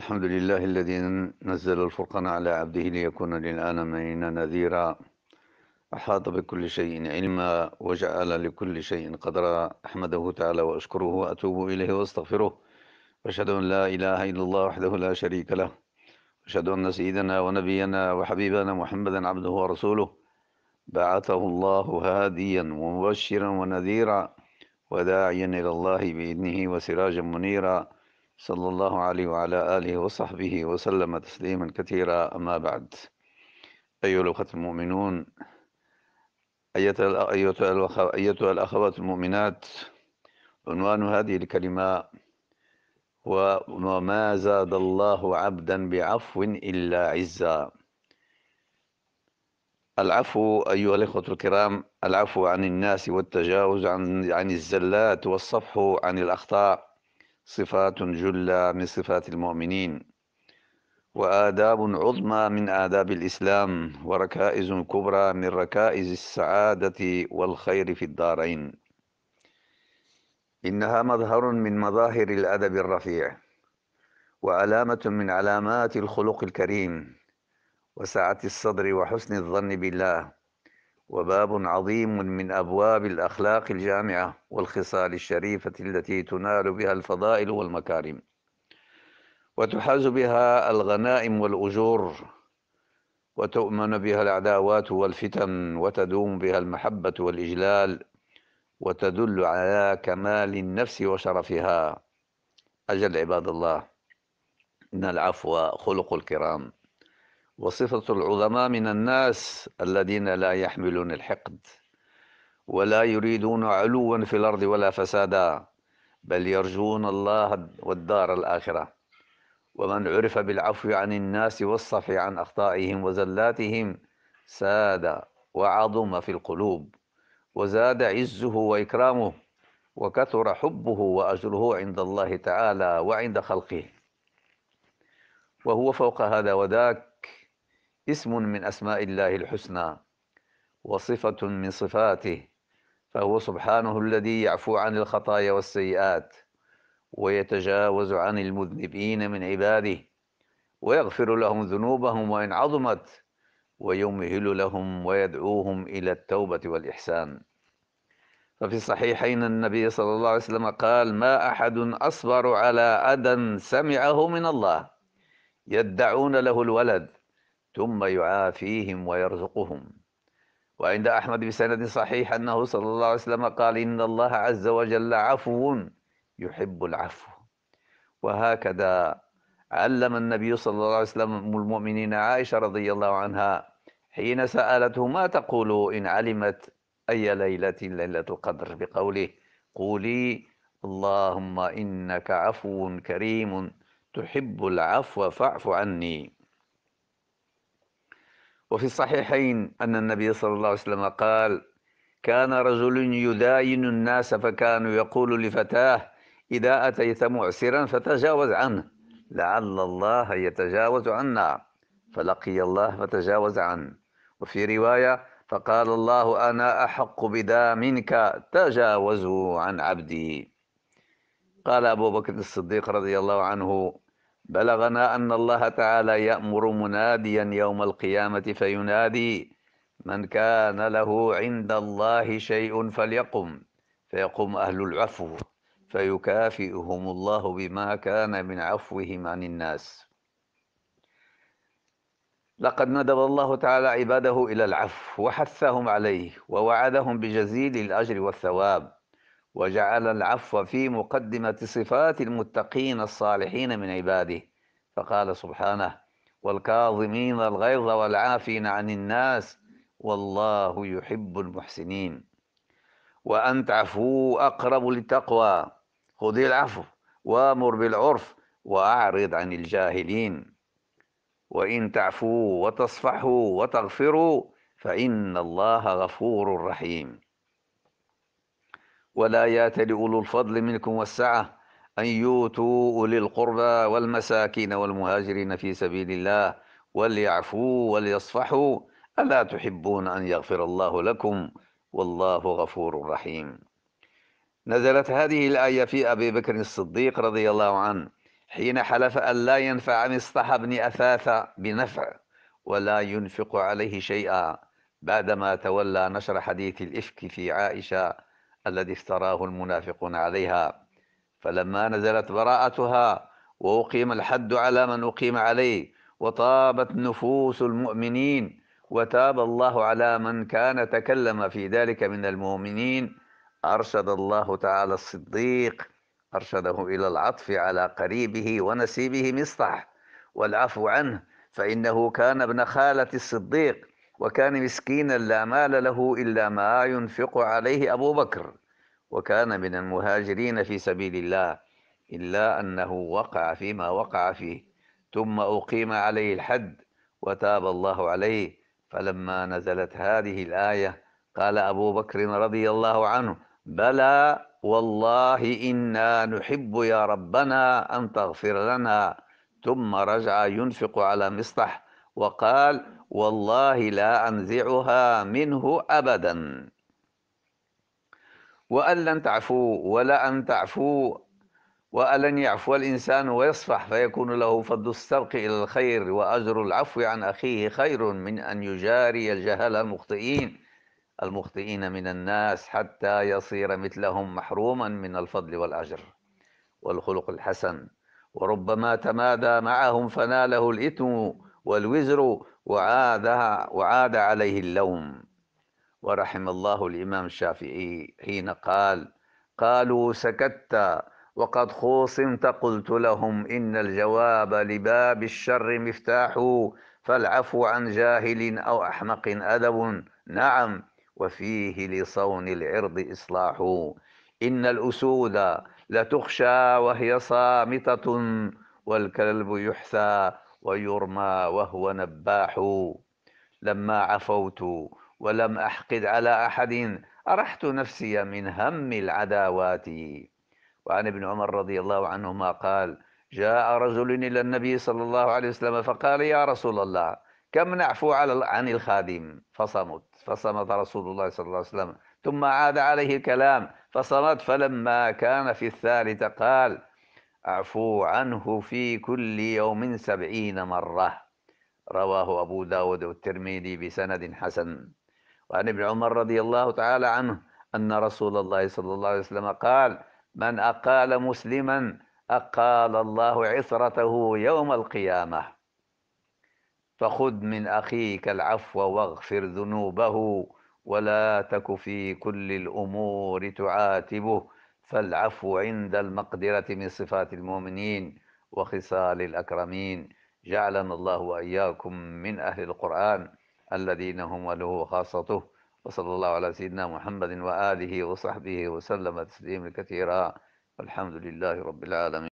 الحمد لله الذي نزل الفرقان على عبده ليكون للعالمين نذيرا أحاط بكل شيء علما وجعل لكل شيء قدرا أحمده تعالى وأشكره وأتوب إليه وأستغفره وأشهد أن لا إله إلا الله وحده لا شريك له أشهد أن سيدنا ونبينا وحبيبنا محمدا عبده ورسوله بعثه الله هاديا ومبشرا ونذيرا وداعيا إلى الله بإذنه وسراجا منيرا صلى الله عليه وعلى آله وصحبه وسلم تسليما كثيرا أما بعد أيها الأخوة المؤمنون أيتها الأخوات المؤمنات عنوان هذه الكلمة هو وما زاد الله عبدا بعفو إلا عزا العفو أيها الإخوة الكرام العفو عن الناس والتجاوز عن, عن الزلات والصفح عن الأخطاء صفات جلة من صفات المؤمنين وآداب عظمى من آداب الإسلام وركائز كبرى من ركائز السعادة والخير في الدارين إنها مظهر من مظاهر الأدب الرفيع وعلامة من علامات الخلق الكريم وسعة الصدر وحسن الظن بالله وباب عظيم من ابواب الاخلاق الجامعه والخصال الشريفه التي تنال بها الفضائل والمكارم وتحاز بها الغنائم والاجور وتؤمن بها العداوات والفتن وتدوم بها المحبه والاجلال وتدل على كمال النفس وشرفها اجل عباد الله ان العفو خلق الكرام وصفة العظماء من الناس الذين لا يحملون الحقد ولا يريدون علوا في الأرض ولا فسادا بل يرجون الله والدار الآخرة ومن عرف بالعفو عن الناس والصفح عن أخطائهم وزلاتهم ساد وعظم في القلوب وزاد عزه وإكرامه وكثر حبه وأجره عند الله تعالى وعند خلقه وهو فوق هذا وذاك اسم من أسماء الله الحسنى وصفة من صفاته فهو سبحانه الذي يعفو عن الخطايا والسيئات ويتجاوز عن المذنبين من عباده ويغفر لهم ذنوبهم وإن عظمت ويمهل لهم ويدعوهم إلى التوبة والإحسان ففي الصحيحين النبي صلى الله عليه وسلم قال ما أحد أصبر على أذى سمعه من الله يدعون له الولد ثم يعافيهم ويرزقهم وعند أحمد بسند صحيح أنه صلى الله عليه وسلم قال إن الله عز وجل عفو يحب العفو وهكذا علم النبي صلى الله عليه وسلم المؤمنين عائشة رضي الله عنها حين سألته ما تقول إن علمت أي ليلة ليلة القدر بقوله قولي اللهم إنك عفو كريم تحب العفو فاعف عني وفي الصحيحين أن النبي صلى الله عليه وسلم قال كان رجل يداين الناس فكان يقول لفتاه إذا أتيت معسرا فتجاوز عنه لعل الله يتجاوز عنا فلقي الله فتجاوز عنه وفي رواية فقال الله أنا أحق بدا منك تجاوزوا عن عبدي قال أبو بكر الصديق رضي الله عنه بلغنا أن الله تعالى يأمر مناديا يوم القيامة فينادي من كان له عند الله شيء فليقم فيقوم أهل العفو فيكافئهم الله بما كان من عفوهم عن الناس لقد ندب الله تعالى عباده إلى العفو وحثهم عليه ووعدهم بجزيل الأجر والثواب وجعل العفو في مقدمة صفات المتقين الصالحين من عباده فقال سبحانه والكاظمين الغيظ والعافين عن الناس والله يحب المحسنين وأن تعفوا أقرب للتقوى خذ العفو وامر بالعرف وأعرض عن الجاهلين وإن تعفوا وتصفحوا وتغفروا فإن الله غفور رحيم ولا يات لأولو الفضل منكم والسعة أن يؤتوا أولي القربى والمساكين والمهاجرين في سبيل الله وليعفوا وليصفحوا ألا تحبون أن يغفر الله لكم والله غفور رحيم نزلت هذه الآية في أبي بكر الصديق رضي الله عنه حين حلف أن لا ينفع مصطح بن أثاثة بنفع ولا ينفق عليه شيئا بعدما تولى نشر حديث الإفك في عائشة الذي افتراه المنافقون عليها فلما نزلت براءتها وأقيم الحد على من أقيم عليه وطابت نفوس المؤمنين وتاب الله على من كان تكلم في ذلك من المؤمنين أرشد الله تعالى الصديق أرشده إلى العطف على قريبه ونسيبه مصطح والعفو عنه فإنه كان ابن خالة الصديق وكان مسكينا لا مال له إلا ما ينفق عليه أبو بكر وكان من المهاجرين في سبيل الله إلا أنه وقع فيما وقع فيه ثم أقيم عليه الحد وتاب الله عليه فلما نزلت هذه الآية قال أبو بكر رضي الله عنه بلى والله إنا نحب يا ربنا أن تغفر لنا ثم رجع ينفق على مصطح وقال والله لا أنزعها منه أبدا وأن لن تعفو ولا أن تعفو وألن يعفو الإنسان ويصفح فيكون له فضل السرق إلى الخير وأجر العفو عن أخيه خير من أن يجاري الجهل المخطئين المخطئين من الناس حتى يصير مثلهم محروما من الفضل والأجر والخلق الحسن وربما تمادى معهم فناله الإثم والوزر وعادها وعاد عليه اللوم ورحم الله الإمام الشافعي حين قال قالوا سكت وقد خوصمت قلت لهم إن الجواب لباب الشر مفتاح فالعفو عن جاهل أو أحمق أدب نعم وفيه لصون العرض إصلاح إن الأسود لتخشى وهي صامتة والكلب يحثى ويرمى وهو نباح لما عفوت ولم أحقد على أحد أرحت نفسي من هم العداوات وعن ابن عمر رضي الله عنهما قال جاء رجل إلى النبي صلى الله عليه وسلم فقال يا رسول الله كم نعفو على عن الخادم فصمت فصمت رسول الله صلى الله عليه وسلم ثم عاد عليه الكلام فصمت فلما كان في الثالثة قال أعفو عنه في كل يوم سبعين مرة رواه أبو داود والترمذي بسند حسن وعن ابن عمر رضي الله تعالى عنه أن رسول الله صلى الله عليه وسلم قال من أقال مسلما أقال الله عثرته يوم القيامة فخذ من أخيك العفو واغفر ذنوبه ولا تك في كل الأمور تعاتبه فالعفو عند المقدرة من صفات المؤمنين وخصال الأكرمين جعلنا الله وإياكم من أهل القرآن الذين هم وله خاصته وصلى الله على سيدنا محمد وآله وصحبه وسلم تسليما كثيرا والحمد لله رب العالمين